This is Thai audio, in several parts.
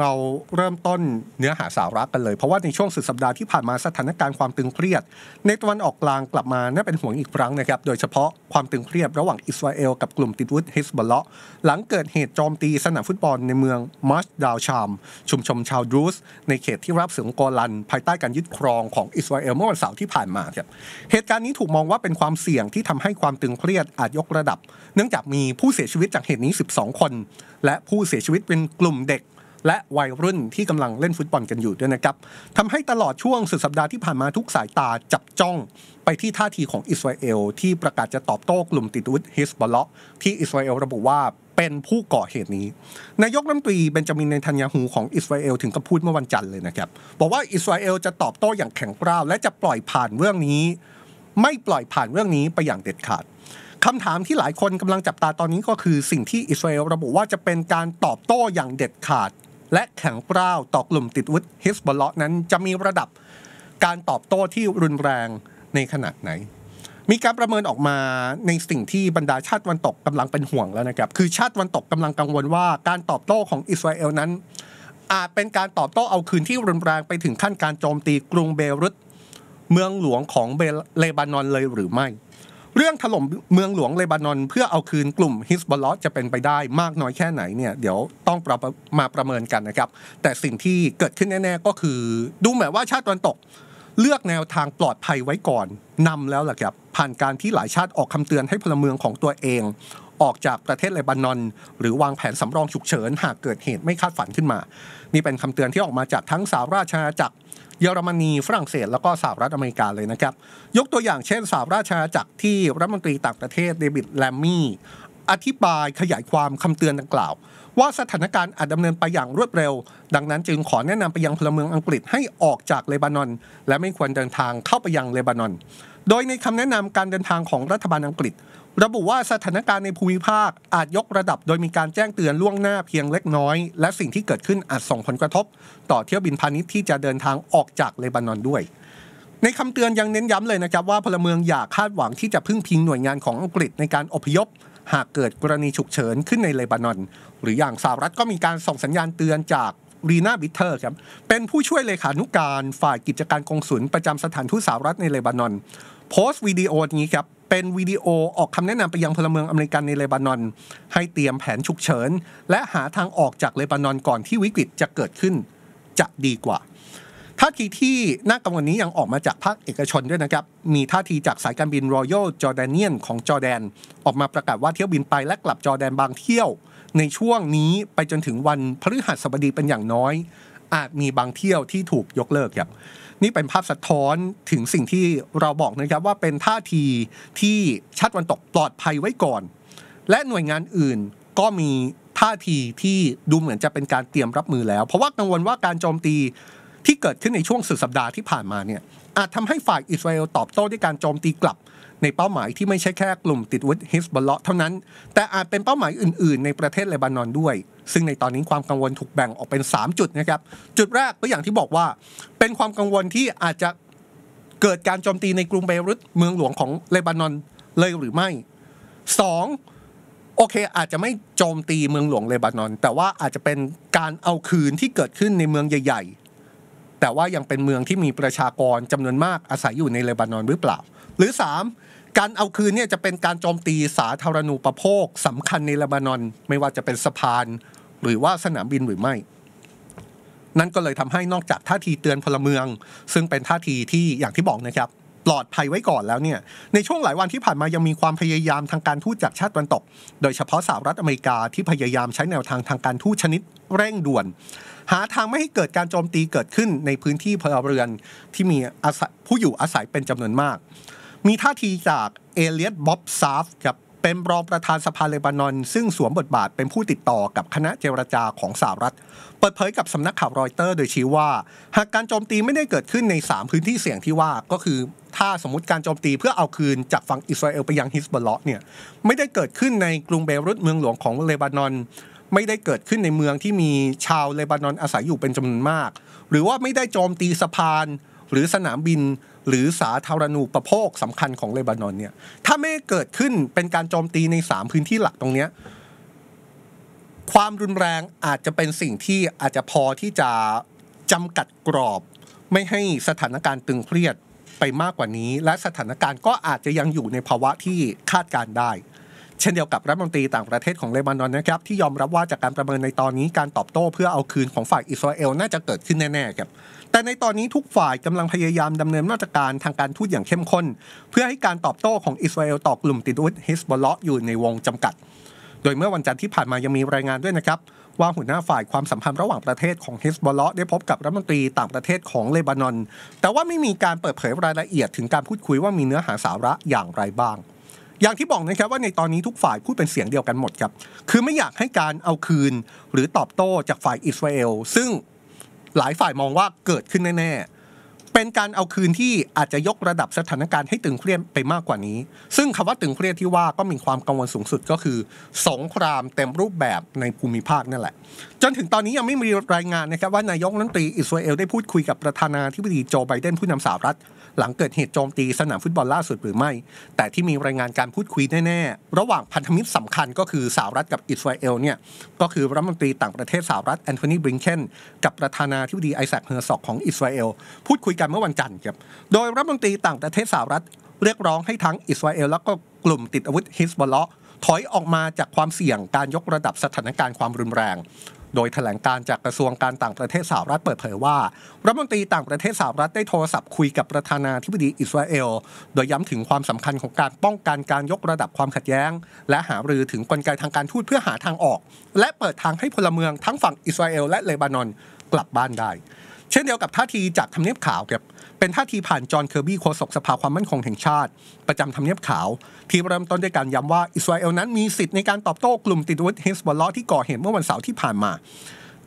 เราเริ่มต้นเนื้อหาสาระกันเลยเพราะว่าในช่วงสุดสัปดาห์ที่ผ่านมาสถานการณ์ความตึงเครียด ในตะวันออกกลางกลับมาน่าเป็นห่วงอีกครั้งนะครับโดยเฉพาะความตึงเครียดระหว่างอิสราเอลกับกลุ่มติดวุฒิฮิสบอลเลาะหลังเกิดเหตุโจมตีสนามฟุตบอลในเมืองมัชดาวชามชุมชนชาวดรูสในเขตที่รับเสืองกอลัน ภายใต้การยึดครองของอิสราเอลเมื่อวันเสาร์ที่ผ่านมาครับเหตุการณ์นี้ถูกมองว่าเป็นความเสี่ยงที่ทำให้ความตึงเครียดอาจยกระดับ เนื่องจากมีผู้เสียชีวิตจากเหตุนี้ 12 คน และผู้เสียชีวิตเป็นกลุ่มเด็กและวัยรุ่นที่กำลังเล่นฟุตบอลกันอยู่ด้วยนะครับทำให้ตลอดช่วงสุดสัปดาห์ที่ผ่านมาทุกสายตาจับจ้องไปที่ท่าทีของอิสราเอลที่ประกาศจะตอบโต้กลุ่มติดวุฒิฮิสบอลเลาะที่อิสราเอลระบุว่าเป็นผู้ก่อเหตุนี้นายกรัฐมนตรีเบนจามินเนทันยาฮูของอิสราเอลถึงกับพูดเมื่อวันจันทร์เลยนะครับบอกว่าอิสราเอลจะตอบโต้อย่างแข็งกร้าวและจะปล่อยผ่านเรื่องนี้ ไม่ปล่อยผ่านเรื่องนี้ไปอย่างเด็ดขาดคำถามที่หลายคนกำลังจับตาตอนนี้ก็คือสิ่งที่อิสราเอลระบุว่าจะเป็นการตอบโต้อย่างเด็ดขาดและแข็งกร้าวต่อกลุ่มติดวุฒิฮิสบอลละนั้นจะมีระดับการตอบโต้ที่รุนแรงในขนาดไหน มีการประเมินออกมาในสิ่งที่บรรดาชาติวันตกกำลังเป็นห่วงแล้วนะครับ คือชาติวันตกกำลังกังวลว่าการตอบโต้ของอิสราเอลนั้น อาจเป็นการตอบโต้เอาคืนที่รุนแรงไปถึงขั้นการโจมตีกรุงเบรุตเมืองหลวงของเลบานอนเลยหรือไม่เรื่องถล่มเมืองหลวงเลบานอน เพื่อเอาคืนกลุ่มฮิสบอลลอจะเป็นไปได้มากน้อยแค่ไหนเนี่ยเดี๋ยวต้องมาประเมินกันนะครับ แต่สิ่งที่เกิดขึ้นแน่ๆก็คือ ดูเหมือนว่าชาติตะวันตกเลือกแนวทางปลอดภัยไว้ก่อนนำแล้วล่ะครับ ผ่านการที่หลายชาติออกคำเตือนให้พลเมืองของตัวเองออกจากประเทศเลบานอน หรือวางแผนสำรองฉุกเฉิน หากเกิดเหตุไม่คาดฝันขึ้นมา นี่เป็นคำเตือนที่ออกมาจากทั้งสหราชอาณาจักรเยอรมนีฝรั่งเศส แล้วก็สหรัฐอเมริกาเลยนะครับ ยกตัวอย่างเช่นสหราชอาณาจักรที่รัฐมนตรีต่างประเทศเดวิดแลมมี่อธิบายขยายความคำเตือนดังกล่าว ว่าสถานการณ์อาจดำเนินไปอย่างรวดเร็ว ดังนั้นจึงขอแนะนำไปยังพลเมืองอังกฤษให้ออกจากเลบานอน และไม่ควรเดินทางเข้าไปยังเลบานอน โดยในคำแนะนำการเดินทางของรัฐบาลอังกฤษ ระบุว่าสถานการณ์ในภูมิภาคอาจยกระดับ โดยมีการแจ้งเตือนล่วงหน้าเพียงเล็กน้อยและสิ่งที่เกิดขึ้นอาจส่งผลกระทบ ต่อเที่ยวบินพาณิชย์ที่จะเดินทางออกจากเลบานอนด้วย ในคำเตือนยังเน้นย้ำเลยนะครับ ว่าพลเมืองอย่าคาดหวังที่จะพึ่งพิงหน่วยงานของอังกฤษในการอพยพหากเกิดกรณีฉุกเฉินขึ้นในเลบานอน หรืออย่างสหรัฐก็มีการส่งสัญญาณเตือนจากรีนาบิเทอร์ครับเป็นผู้ช่วยเลขานุการ ฝ่ายกิจการกองสุลประจำสถานทูตสหรัฐในเลบานอนโพสต์วิดีโอนี้ครับเป็นวิดีโอออกคำแนะนำไปยังพลเมืองอเมริกันในเลบานอน ให้เตรียมแผนฉุกเฉิน และหาทางออกจากเลบานอนก่อนที่วิกฤตจะเกิดขึ้นจะดีกว่าท่าทีที่น่ากังวลนี้ยังออกมาจากภาคเอกชนด้วยนะครับ มีท่าทีจากสายการบินรอยัลจอร์แดเนียนของจอร์แดน ออกมาประกาศว่าเที่ยวบินไป และกลับจอร์แดนบางเที่ยวในช่วงนี้ไปจนถึงวันพฤหัสบดีเป็นอย่างน้อย อาจมีบางเที่ยวที่ถูกยกเลิกครับนี่เป็นภาพสะท้อนถึงสิ่งที่เราบอกนะครับว่าเป็นท่าทีที่ชาติวันตกปลอดภัยไว้ก่อน และหน่วยงานอื่นก็มีท่าทีที่ดูเหมือนจะเป็นการเตรียมรับมือแล้วเพราะว่ากังวลว่าการโจมตีที่เกิดขึ้นในช่วงสุดสัปดาห์ที่ผ่านมาเนี่ยอาจทำให้ฝ่ายอิสราเอลตอบโต้ด้วยการโจมตีกลับ ในเป้าหมายที่ไม่ใช่แค่กลุ่มติดวุฒิฮิสบอลเลาะเท่านั้น แต่อาจเป็นเป้าหมายอื่น ๆ ในประเทศเลบานอนด้วย ซึ่งในตอนนี้ความกังวลถูกแบ่งออกเป็น 3 จุดนะครับจุดแรกก็อย่างที่บอกว่าเป็นความกังวลที่อาจจะเกิดการโจมตีในกรุงเบรุตเมืองหลวงของเลบานอนเลยหรือไม่ 2. โอเคอาจจะไม่โจมตีเมืองหลวงเลบานอนแต่ว่าอาจจะเป็นการเอาคืนที่เกิดขึ้นในเมืองใหญ่แต่ว่ายังเป็นเมืองที่มีประชากรจำนวนมากอาศัยอยู่ในเลบานอนหรือเปล่า หรือ 3. การเอาคืนเนี่ยจะเป็นการโจมตีสาธารณูปโภค สำคัญในเลบานอน ไม่ว่าจะเป็นสะพานหรือว่าสนามบินหรือไม่ นั่นก็เลยทำให้นอกจากท่าทีเตือนพลเมือง ซึ่งเป็นท่าทีที่อย่างที่บอกนะครับปลอดภัยไว้ก่อนแล้วเนี่ย ในช่วงหลายวันที่ผ่านมายังมีความพยายามทางการทูตจากชาติตะวันตก โดยเฉพาะสหรัฐอเมริกาที่พยายามใช้แนวทางทางการทูตชนิดเร่งด่วน หาทางไม่ให้เกิดการโจมตีเกิดขึ้นในพื้นที่พลเรือน ที่มีผู้อยู่อาศัยเป็นจำนวนมาก มีท่าทีจากเอเลียตบ๊อบซาฟครับเป็นรองประธานสภาเลบานอน ซึ่งสวมบทบาทเป็นผู้ติดต่อกับคณะเจรจาของสหรัฐ เปิดเผยกับสำนักข่าวรอยเตอร์โดยชี้ว่า หากการโจมตีไม่ได้เกิดขึ้นใน 3 พื้นที่เสี่ยงที่ว่าก็คือ ถ้าสมมติการโจมตีเพื่อเอาคืนจากฝั่งอิสราเอลไปยังฮิสบอลเเนี่ยไม่ได้เกิดขึ้นในกรุงเบรุตเมืองหลวงของเลบานอน ไม่ได้เกิดขึ้นในเมืองที่มีชาวเลบานอนอาศัยอยู่เป็นจำนวนมาก หรือว่าไม่ได้โจมตีสะพานหรือสนามบินหรือสาธารณูปโภคสำคัญของเลบานอนเนี่ยถ้าไม่เกิดขึ้นเป็นการโจมตีใน3พื้นที่หลักตรงเนี้ยความรุนแรงอาจจะเป็นสิ่งที่อาจจะพอที่จะจำกัดกรอบ ไม่ให้สถานการณ์ตึงเครียดไปมากกว่านี้ และสถานการณ์ก็อาจจะยังอยู่ในภาวะที่คาดการได้เช่นเดียวกับรัฐมนตรีต่างประเทศของเลบานอนนะครับที่ยอมรับว่าจากการประเมินในตอนนี้การตอบโต้เพื่อเอาคืนของฝ่ายอิสราเอลน่าจะเกิดขึ้นแน่ๆครับแต่ในตอนนี้ทุกฝ่ายกำลังพยายามดำเนินมาตรการทางการทูตอย่างเข้มข้น เพื่อให้การตอบโต้ของอิสราเอลต่อกลุ่มติดอุธฮิสบอลเลาะอยู่ในวงจำกัด โดยเมื่อวันจันทร์ที่ผ่านมายังมีรายงานด้วยนะครับว่าหัวหน้าฝ่ายความสัมพันธ์ระหว่างประเทศของฮิสบอลเลาะได้พบกับรัฐมนตรีต่างประเทศของเลบานอน แต่ว่าไม่มีการเปิดเผยรายละเอียดถึงการพูดคุยว่ามีเนื้อหาสาระอย่างไรบ้างอย่างที่บอกนะครับว่าในตอนนี้ทุกฝ่ายพูดเป็นเสียงเดียวกันหมดครับ คือไม่อยากให้การเอาคืนหรือตอบโต้จากฝ่ายอิสราเอล ซึ่งหลายฝ่ายมองว่าเกิดขึ้นแน่เป็นการเอาคืนที่อาจจะยกระดับสถานการณ์ให้ตึงเครียดไปมากกว่านี้ ซึ่งคำว่าตึงเครียดที่ว่าก็มีความกังวลสูงสุดก็คือสงครามเต็มรูปแบบในภูมิภาคนั่นแหละ จนถึงตอนนี้ยังไม่มีรายงานนะครับว่านายกรัฐมนตรีอิสราเอลได้พูดคุยกับประธานาธิบดีโจไบเดนผู้นำสหรัฐ หลังเกิดเหตุโจมตีสนามฟุตบอลล่าสุดหรือไม่ แต่ที่มีรายงานการพูดคุยแน่ๆระหว่างพันธมิตรสำคัญก็คือสหรัฐกับอิสราเอลเนี่ย ก็คือรัฐมนตรีต่างประเทศสหรัฐแอนโทนีบริงเคนกับประธานาธิบดีไอแซคเฮอร์ซอกของอิสราเอลพูดคุยกันันเมื่อวันจันทร์ครับ โดยรัฐมนตรีต่างประเทศสหรัฐเรียกร้องให้ทั้งอิสราเอลแล้วก็กลุ่มติดอาวุธฮิสบอลเลาะ ถอยออกมาจากความเสี่ยงการยกระดับสถานการณ์ความรุนแรง โดยแถลงการจากกระทรวงการต่างประเทศสหรัฐเปิดเผยว่ารัฐมนตรีต่างประเทศสหรัฐได้โทรศัพท์คุยกับประธานาธิบดีอิสราเอลโดยย้ำถึงความสำคัญของการป้องกันการยกระดับความขัดแย้ง และหารือถึงกลไกทางการทูตเพื่อหาทางออก และเปิดทางให้พลเมืองทั้งฝั่งอิสราเอลและเลบานอนกลับบ้านได้เช่นเดียวกับท่าทีจากทำเนียบขาวครับเป็นท่าทีผ่านจอห์นเคอร์บี้โฆษกสภาความมั่นคงแห่งชาติ ประจำทำเนียบขาว ที่เริ่มต้นด้วยการย้ำว่าอิสราเอลนั้นมีสิทธิ์ในการตอบโต้กลุ่มติดวุฒิเฮสบอลล์ที่ก่อเหตุเมื่อวันเสาร์ที่ผ่านมา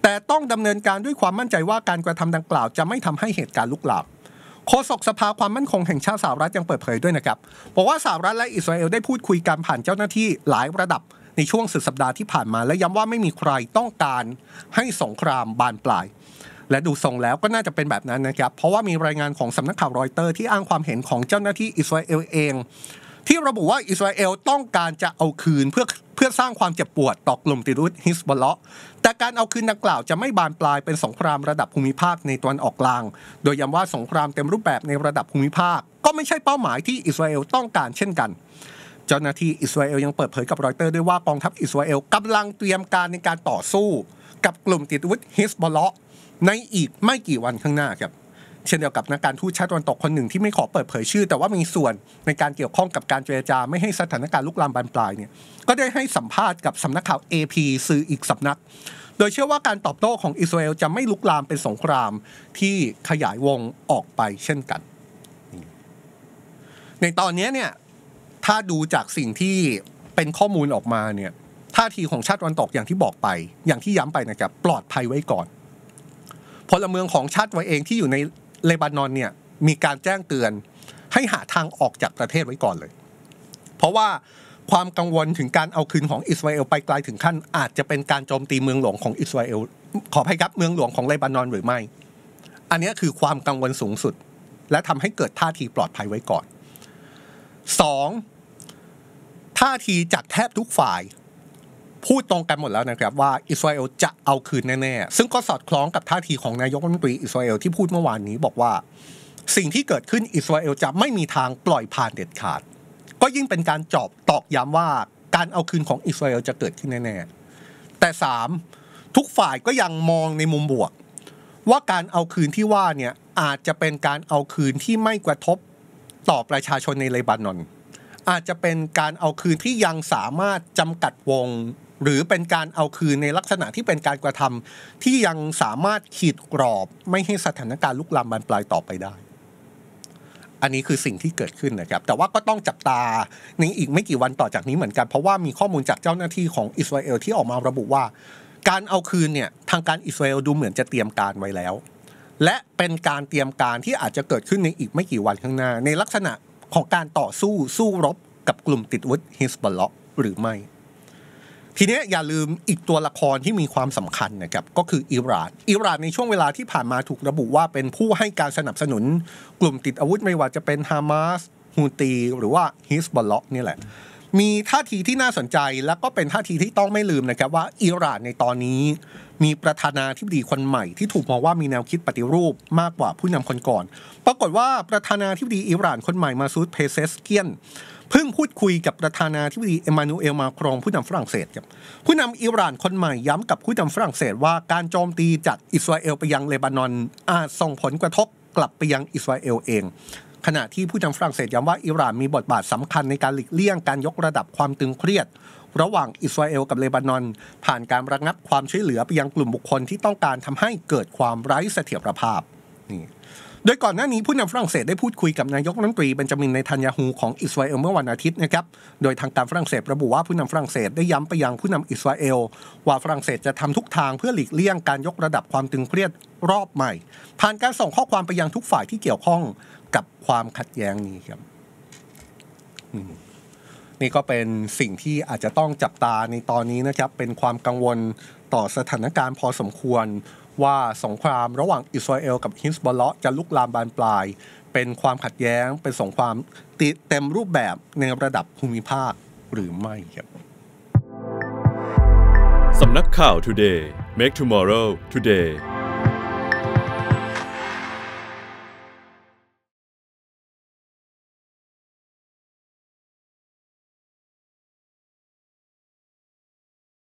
แต่ต้องดำเนินการด้วยความมั่นใจว่าการกระทำดังกล่าวจะไม่ทำให้เหตุการณ์ลุกลามโฆษกสภาความมั่นคงแห่งชาติสหรัฐยังเปิดเผยด้วยนะครับบอกว่าสหรัฐและอิสราเอลได้พูดคุยกันผ่านเจ้าหน้าที่หลายระดับในช่วงสุดสัปดาห์ที่ผ่านมาและย้ำว่าไม่มีใครต้องการให้สงครามบานปลายและดูทรงแล้วก็น่าจะเป็นแบบนั้นนะครับ เพราะว่ามีรายงานของสำนักข่าวรอยเตอร์ที่อ้างความเห็นของเจ้าหน้าที่อิสราเอลเอง ที่ระบุว่าอิสราเอลต้องการจะเอาคืนเพื่อเพื่อสร้างความเจ็บปวดต่อกลุ่มติรุตฮิสบอลเลาะ แต่การเอาคืนดังกล่าวจะไม่บานปลายเป็นสงครามระดับภูมิภาคในตะวันออกกลาง โดยย้ำว่าสงครามเต็มรูปแบบในระดับภูมิภาค ก็ไม่ใช่เป้าหมายที่อิสราเอลต้องการเช่นกัน เจ้าหน้าที่อิสราเอลยังเปิดเผยกับรอยเตอร์ด้วยว่ากองทัพอิสราเอลกำลังเตรียมการในการต่อสู้ กับกลุ่มติดวุิฮิสบอลเลาะในอีกไม่กี่วันข้างหน้าครับเช่นเดียวกับนักการทูตชาติตะวันตกคนหนึ่งที่ไม่ขอเปิดเผยชื่อ แต่ว่ามีส่วนในการเกี่ยวข้องกับการเจรจาไม่ให้สถานการณ์ลุกลามบานปลายเนี่ยก็ได้ให้สัมภาษณ์กับสำนักข่าว AP ซื้ออีกสำนัก โดยเชื่อว่าการตอบโต้ของอิสราเอลจะไม่ลุกลามเป็นสงครามที่ขยายวงออกไปเช่นกัน ในตอนนี้เนี่ยถ้าดูจากสิ่งที่เป็นข้อมูลออกมาเนี่ยท่าทีของชาติวันตกอย่างที่บอกไป อย่างที่ย้ำไปนะครับปลอดภัยไว้ก่อนพลเมืองของชาติไว้เองที่อยู่ในเลบานอนเนี่ยมีการแจ้งเตือนให้หาทางออกจากประเทศไว้ก่อนเลย เพราะว่าความกังวลถึงการเอาคืนของอิสราเอลไปไกลถึงขั้นอาจจะเป็นการโจมตีเมืองหลวงของอิสราเอลขออภัยครับเมืองหลวงของเลบานอนหรือไม่อันนี้คือความกังวลสูงสุด และทำให้เกิดท่าทีปลอดภัยไว้ก่อน 2. ท่าทีจากแทบทุกฝ่ายพูดตรงกันหมดแล้วนะครับว่าอิสราเอลจะเอาคืนแน่ ๆ ซึ่งก็สอดคล้องกับท่าที ของนายกรัฐมนตรีอิสราเอลที่พูดเมื่อวานนี้บอกว่า สิ่งที่เกิดขึ้นอิสราเอลจะไม่มีทางปล่อยผ่านเด็ดขาด ก็ยิ่งเป็นการจอบตอกย้ำว่าการเอาคืนของอิสราเอลจะเกิดขึ้นแน่ ๆ แต่ 3. ทุกฝ่ายก็ยังมองในมุมบวก ว่าการเอาคืนที่ว่าเนี่ยอาจจะเป็นการเอาคืนที่ไม่กระทบต่อประชาชนในเลบานอนอาจจะเป็นการเอาคืนที่ยังสามารถจำกัดวงหรือเป็นการเอาคืนในลักษณะที่เป็นการกระทำที่ยังสามารถขีดกรอบไม่ให้สถานการณ์ลุกลามบานปลายต่อไปได้ อันนี้คือสิ่งที่เกิดขึ้นนะครับ แต่ว่าก็ต้องจับตาในอีกไม่กี่วันต่อจากนี้เหมือนกัน เพราะว่ามีข้อมูลจากเจ้าหน้าที่ของอิสราเอลที่ออกมาระบุว่า การเอาคืนเนี่ยทางการอิสราเอลดูเหมือนจะเตรียมการไว้แล้ว และเป็นการเตรียมการที่อาจจะเกิดขึ้นในอีกไม่กี่วันข้างหน้าในลักษณะของการต่อสู้สู้รบกับกลุ่มติดวุฒิฮิสบัลล็อกหรือไม่ทีนี้อย่าลืมอีกตัวละครที่มีความสำคัญนะครับก็คืออิหร่านอิหร่านในช่วงเวลาที่ผ่านมาถูกระบุว่าเป็นผู้ให้การสนับสนุนกลุ่มติดอาวุธไม่ว่าจะเป็นฮามาสฮูตีหรือว่าฮิสบอลล็อกนี่แหละมีท่าทีที่น่าสนใจและก็เป็นท่าทีที่ต้องไม่ลืมนะครับว่า อิหร่านในตอนนี้ มีประธานาธิบดีคนใหม่ที่ถูกมองว่ามีแนวคิดปฏิรูปมากกว่าผู้นำคนก่อน ปรากฏว่าประธานาธิบดีอิหร่านคนใหม่มาซูดเพเซสเกียนเพิ่งพูดคุยกับประธานาธิบดีเอมานูเอลมาครองผู้นำฝรั่งเศสครับผู้นำอิหร่านคนใหม่ย้ำกับผู้นำฝรั่งเศส ว่าการโจมตีจากอิสราเอลไปยังเลบานอนอาจส่งผลกระทบกลับไปยังอิสราเอลเองขณะที่ผู้นำฝรั่งเศสย้ำว่าอิหร่านมีบทบาทสำคัญในการหลีกเลี่ยงการยกระดับความตึงเครียด ระหว่างอิสราเอลกับเลบานอน ผ่านการระงับความช่วยเหลือไปยังกลุ่มบุคคลที่ต้องการทำให้เกิดความไร้เสถียรภาพนี่โดยก่อนหน้านี้ผู้นำฝรั่งเศสได้พูดคุยกับนายกรัฐมนตรีเบนจามินในทันยาฮูของอิสราเอลเมื่อวันอาทิตย์นะครับโดยทางการฝรั่งเศสระบุว่าผู้นำฝรั่งเศสได้ย้ำไปยังผู้นำอิสราเอล ว่าฝรั่งเศสจะทำทุกทางเพื่อหลีกเลี่ยงการยกระดับความตึงเครียดรอบใหม่ผ่านการส่งข้อความไปยังทุกฝ่ายที่เกี่ยวข้องกับความขัดแย้งนี้ครับนี่ก็เป็นสิ่งที่อาจจะต้องจับตาในตอนนี้นะครับเป็นความกังวลต่อสถานการณ์พอสมควรว่าสงครามระหว่างอิสราเอล กับฮิสบอลเลาะจะลุกลามบานปลาย เป็นความขัดแย้ง เป็นสงครามติเต็มรูปแบบในระดับภูมิภาคหรือไม่ครับ สำนักข่าว Today Make Tomorrow Today